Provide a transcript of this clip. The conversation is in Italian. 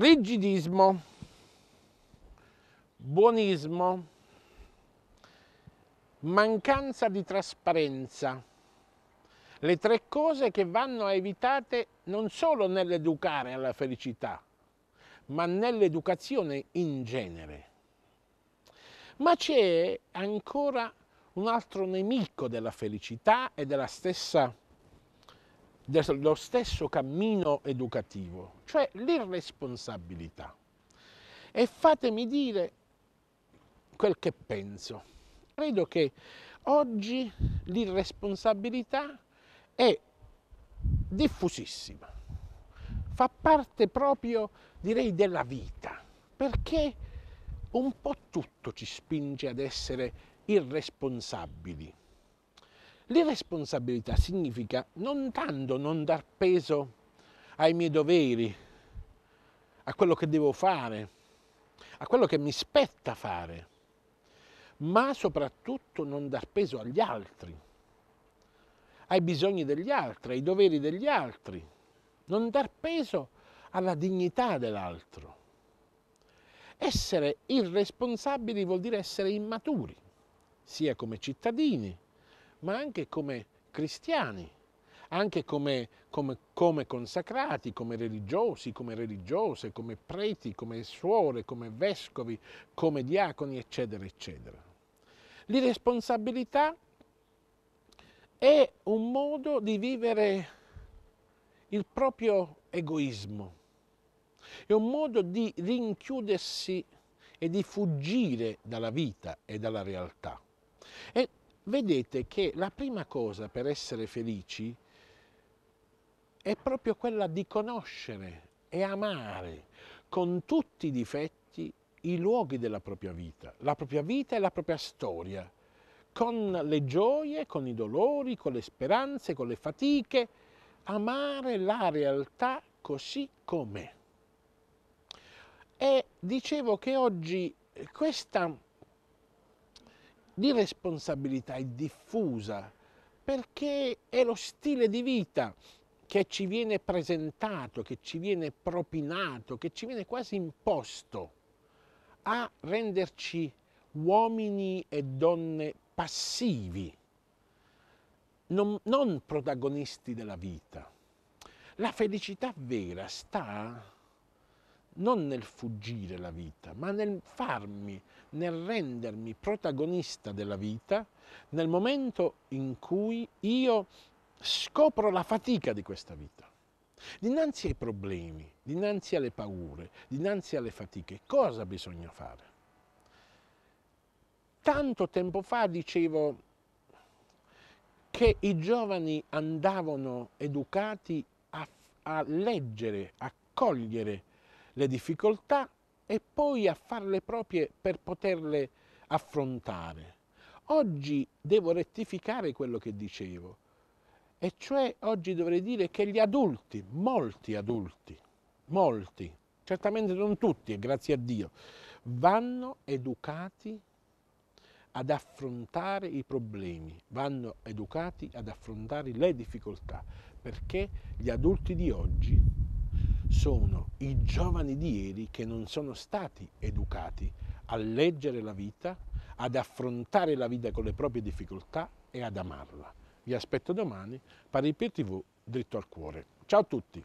rigidismo, buonismo, mancanza di trasparenza. Le tre cose che vanno evitate non solo nell'educare alla felicità, ma nell'educazione in genere. Ma c'è ancora un altro nemico della felicità e della stessa felicità dello stesso cammino educativo, cioè l'irresponsabilità. E fatemi dire quel che penso. Credo che oggi l'irresponsabilità è diffusissima, fa parte proprio, direi, della vita, perché un po' tutto ci spinge ad essere irresponsabili L'irresponsabilità significa non tanto non dar peso ai miei doveri, a quello che devo fare, a quello che mi spetta fare, ma soprattutto non dar peso agli altri, ai bisogni degli altri, ai doveri degli altri, non dar peso alla dignità dell'altro. Essere irresponsabili vuol dire essere immaturi, sia come cittadini, ma anche come cristiani, anche come, come, come, consacrati, come religiosi, come religiose, come preti, come suore, come vescovi, come diaconi, eccetera, eccetera. L'irresponsabilità è un modo di vivere il proprio egoismo, è un modo di rinchiudersi e di fuggire dalla vita e dalla realtà. E vedete che la prima cosa per essere felici è proprio quella di conoscere e amare con tutti i difetti i luoghi della propria vita, la propria vita e la propria storia, con le gioie, con i dolori, con le speranze, con le fatiche, amare la realtà così com'è. E dicevo che oggi questa di responsabilità è diffusa perché è lo stile di vita che ci viene presentato, che ci viene propinato, che ci viene quasi imposto a renderci uomini e donne passivi, non, non protagonisti della vita. La felicità vera sta non nel fuggire la vita, ma nel farmi, nel rendermi protagonista della vita nel momento in cui io scopro la fatica di questa vita. Dinanzi ai problemi, dinanzi alle paure, dinanzi alle fatiche, cosa bisogna fare? Tanto tempo fa dicevo che i giovani andavano educati a, a leggere, a cogliere le difficoltà e poi a farle proprie per poterle affrontare. Oggi devo rettificare quello che dicevo, e cioè oggi dovrei dire che gli adulti, molti adulti, molti, certamente non tutti, e grazie a Dio, vanno educati ad affrontare i problemi, vanno educati ad affrontare le difficoltà, perché gli adulti di oggi sono i giovani di ieri che non sono stati educati a leggere la vita, ad affrontare la vita con le proprie difficoltà e ad amarla. Vi aspetto domani per il PTV Dritto al Cuore. Ciao a tutti!